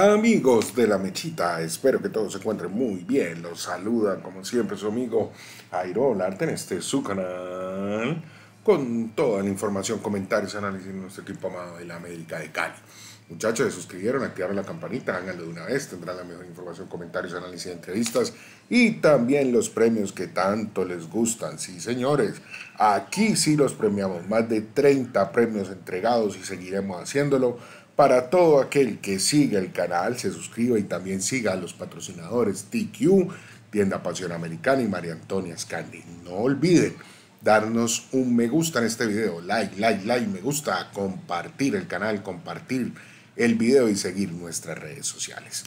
Amigos de la mechita, espero que todos se encuentren muy bien. Los saluda como siempre su amigo Airol Arte en este su canal con toda la información, comentarios, análisis de nuestro equipo amado de la América de Cali. Muchachos, se suscribieron, activaron la campanita, háganlo de una vez, tendrán la mejor información, comentarios, análisis, entrevistas y también los premios que tanto les gustan. Sí, señores, aquí sí los premiamos, más de 30 premios entregados y seguiremos haciéndolo para todo aquel que siga el canal, se suscriba y también siga a los patrocinadores TQ, Tienda Pasión Americana y María Antonia Scandi. No olviden darnos un me gusta en este video, like, like, like, me gusta, compartir el canal, compartir el video y seguir nuestras redes sociales.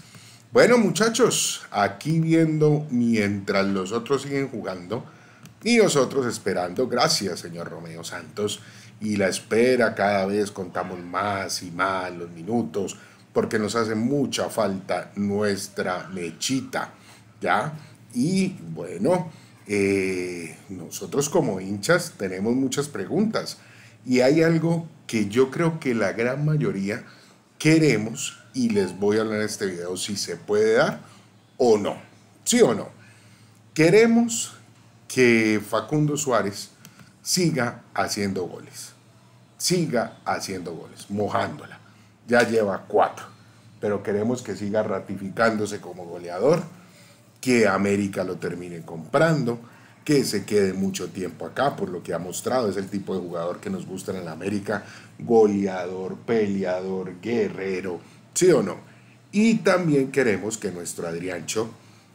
Bueno muchachos, aquí viendo mientras los otros siguen jugando y nosotros esperando, gracias señor Romeo Santos, y la espera cada vez contamos más y más los minutos porque nos hace mucha falta nuestra mechita, ¿ya? Y bueno, eh, nosotros como hinchas tenemos muchas preguntas y hay algo que yo creo que la gran mayoría queremos y les voy a hablar en este video si se puede dar o no, sí o no. Queremos que Facundo Suárez siga haciendo goles. Siga haciendo goles, mojándola. Ya lleva cuatro, pero queremos que siga ratificándose como goleador, que América lo termine comprando, que se quede mucho tiempo acá, por lo que ha mostrado, es el tipo de jugador que nos gusta en la América, goleador, peleador, guerrero, ¿sí o no? Y también queremos que nuestro Adriancho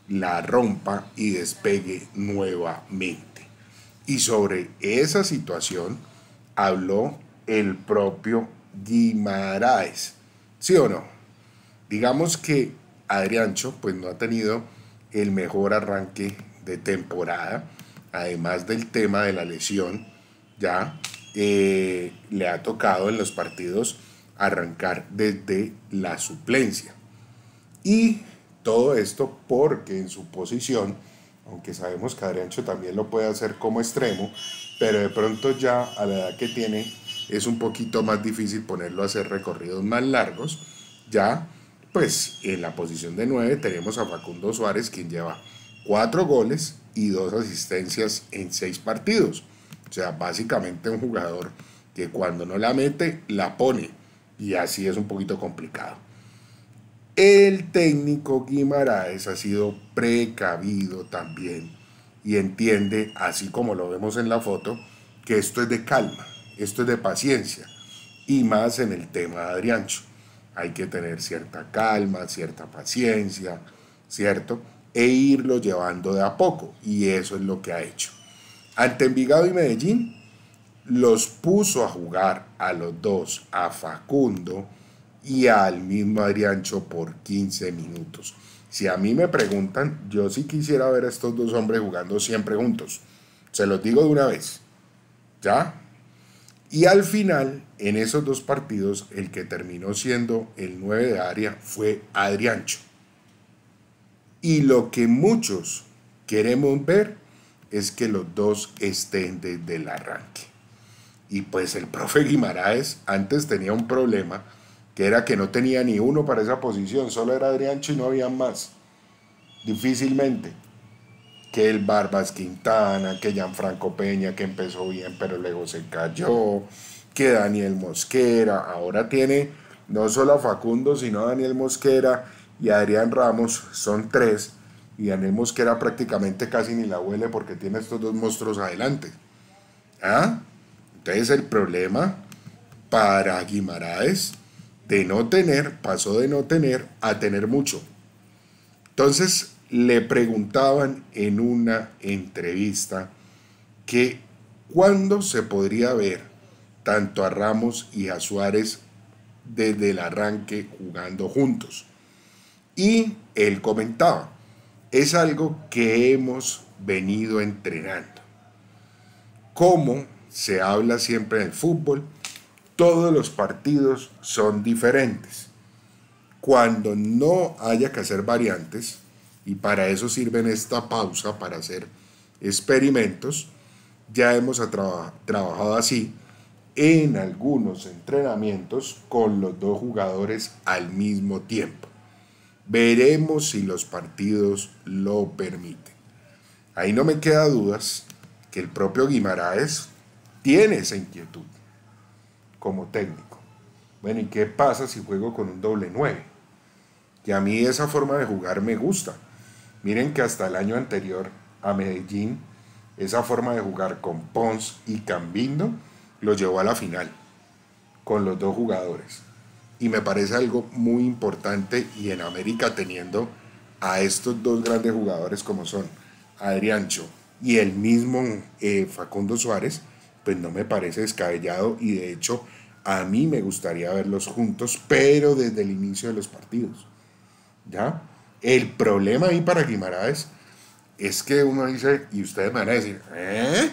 la rompa y despegue nuevamente. Y sobre esa situación habló el propio Guimaraes. ¿Sí o no? Digamos que Adriancho pues no ha tenido el mejor arranque de temporada, además del tema de la lesión, ya eh, le ha tocado en los partidos arrancar desde la suplencia. Y todo esto porque en su posición aunque sabemos que Adriancho también lo puede hacer como extremo, pero de pronto ya a la edad que tiene es un poquito más difícil ponerlo a hacer recorridos más largos. Ya, pues en la posición de 9 tenemos a Facundo Suárez, quien lleva 4 goles y 2 asistencias en 6 partidos. O sea, básicamente un jugador que cuando no la mete, la pone. Y así es un poquito complicado. El técnico Guimaraes ha sido precavido también y entiende, así como lo vemos en la foto, que esto es de calma, esto es de paciencia y más en el tema de Adriancho. Hay que tener cierta calma, cierta paciencia, ¿cierto? E irlo llevando de a poco y eso es lo que ha hecho. Ante Envigado y Medellín los puso a jugar a los dos, a Facundo, y al mismo Adriancho por 15 minutos. Si a mí me preguntan, yo sí quisiera ver a estos dos hombres jugando siempre juntos. Se los digo de una vez. ¿Ya? Y al final, en esos dos partidos, el que terminó siendo el 9 de área fue Adriancho. Y lo que muchos queremos ver es que los dos estén desde el arranque. Y pues el profe Guimaraes antes tenía un problema que era que no tenía ni uno para esa posición, solo era Adriancho y no había más. Difícilmente. Que el Barbas Quintana, que Gianfranco Peña, que empezó bien pero luego se cayó, que Daniel Mosquera, ahora tiene no solo a Facundo, sino a Daniel Mosquera y Adrián Ramos, son tres, y Daniel Mosquera prácticamente casi ni la huele porque tiene estos dos monstruos adelante. ¿Ah? Entonces el problema para Guimaraes de no tener, pasó de no tener a tener mucho. Entonces le preguntaban en una entrevista que cuándo se podría ver tanto a Ramos y a Suárez desde el arranque jugando juntos. Y él comentaba, es algo que hemos venido entrenando. Como se habla siempre en el fútbol, todos los partidos son diferentes. Cuando no haya que hacer variantes, y para eso sirven esta pausa, para hacer experimentos, ya hemos trabajado así en algunos entrenamientos con los dos jugadores al mismo tiempo. Veremos si los partidos lo permiten. Ahí no me queda dudas que el propio Guimaraes tiene esa inquietud como técnico. Bueno, ¿y qué pasa si juego con un doble 9? Que a mí esa forma de jugar me gusta. Miren que hasta el año anterior a Medellín, esa forma de jugar con Pons y Cambindo lo llevó a la final con los dos jugadores. Y me parece algo muy importante y en América teniendo a estos dos grandes jugadores como son Adriancho y el mismo eh, Facundo Suárez, pues no me parece descabellado y de hecho a mí me gustaría verlos juntos, pero desde el inicio de los partidos. ¿Ya? El problema ahí para Guimaraes es que uno dice, y ustedes me van a decir, ¿eh?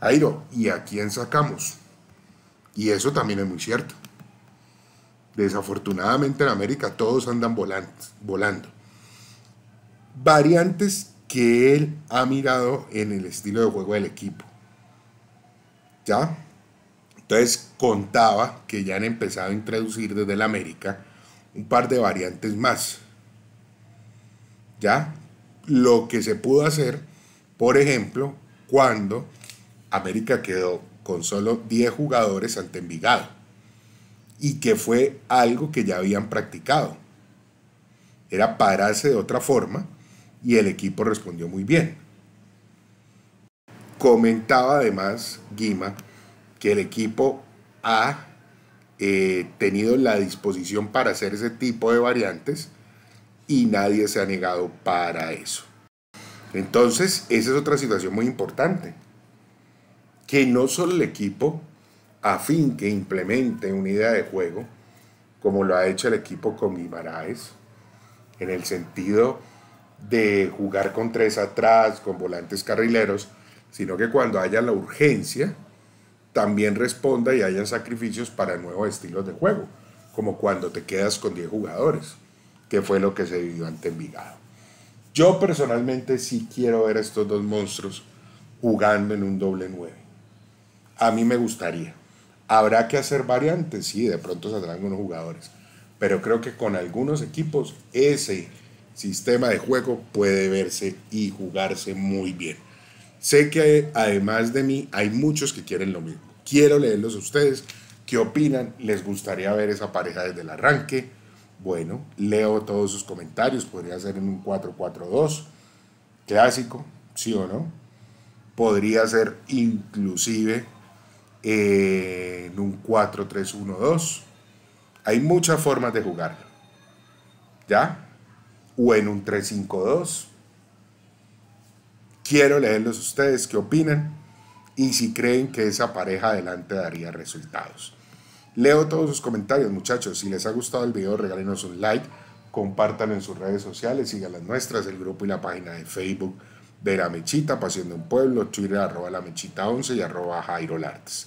Airo, ¿y a quién sacamos? Y eso también es muy cierto. Desafortunadamente en América todos andan volando. Variantes que él ha mirado en el estilo de juego del equipo. ¿Ya? Entonces contaba que ya han empezado a introducir desde la América un par de variantes más. ¿Ya? Lo que se pudo hacer, por ejemplo, cuando América quedó con solo 10 jugadores ante Envigado. Y que fue algo que ya habían practicado. Era pararse de otra forma y el equipo respondió muy bien. Comentaba además Guima que el equipo ha eh, tenido la disposición para hacer ese tipo de variantes y nadie se ha negado para eso. Entonces, esa es otra situación muy importante. Que no solo el equipo, a fin que implemente una idea de juego, como lo ha hecho el equipo con Guimaraes, en el sentido de jugar con tres atrás, con volantes carrileros, sino que cuando haya la urgencia, también responda y haya sacrificios para nuevos estilos de juego, como cuando te quedas con 10 jugadores, que fue lo que se vivió ante Envigado. Yo personalmente sí quiero ver estos dos monstruos jugando en un doble 9. A mí me gustaría. Habrá que hacer variantes, sí, de pronto saldrán unos jugadores, pero creo que con algunos equipos ese sistema de juego puede verse y jugarse muy bien. Sé que además de mí hay muchos que quieren lo mismo. Quiero leerlos a ustedes. ¿Qué opinan? ¿Les gustaría ver esa pareja desde el arranque? Bueno, leo todos sus comentarios. Podría ser en un 4-4-2. Clásico, sí o no. Podría ser inclusive eh, en un 4-3-1-2. Hay muchas formas de jugarlo. ¿Ya? O en un 3-5-2 Quiero leerlos a ustedes qué opinan y si creen que esa pareja adelante daría resultados. Leo todos sus comentarios, muchachos. Si les ha gustado el video, regálenos un like, compártanlo en sus redes sociales, sigan las nuestras, el grupo y la página de Facebook de La Mechita, Pasión de un Pueblo, Twitter, arroba La Mechita 11 y arroba Jairo Lartes.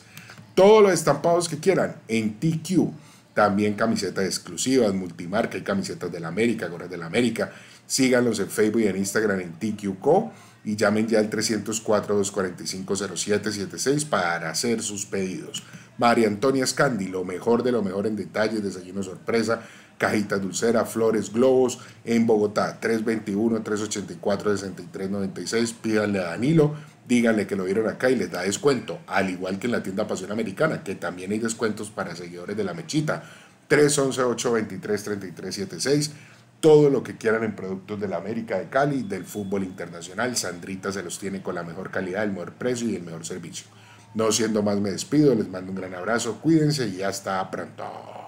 Todos los estampados que quieran en TQ. También camisetas exclusivas, multimarca, hay camisetas de la América, gorras de la América. Síganlos en Facebook y en Instagram en TQCO. Co y llamen ya al 304-245-0776 para hacer sus pedidos. María Antonia Scandi, lo mejor de lo mejor en detalle, desayuno sorpresa, cajita dulcera, flores, globos, en Bogotá, 321-384-6396. Pídanle a Danilo, díganle que lo vieron acá y les da descuento, al igual que en la tienda Pasión Americana, que también hay descuentos para seguidores de la mechita. 311-823-3376 todo lo que quieran en productos de la América de Cali, del fútbol internacional. Sandrita se los tiene con la mejor calidad, el mejor precio y el mejor servicio. No siendo más, me despido, les mando un gran abrazo, cuídense y hasta pronto.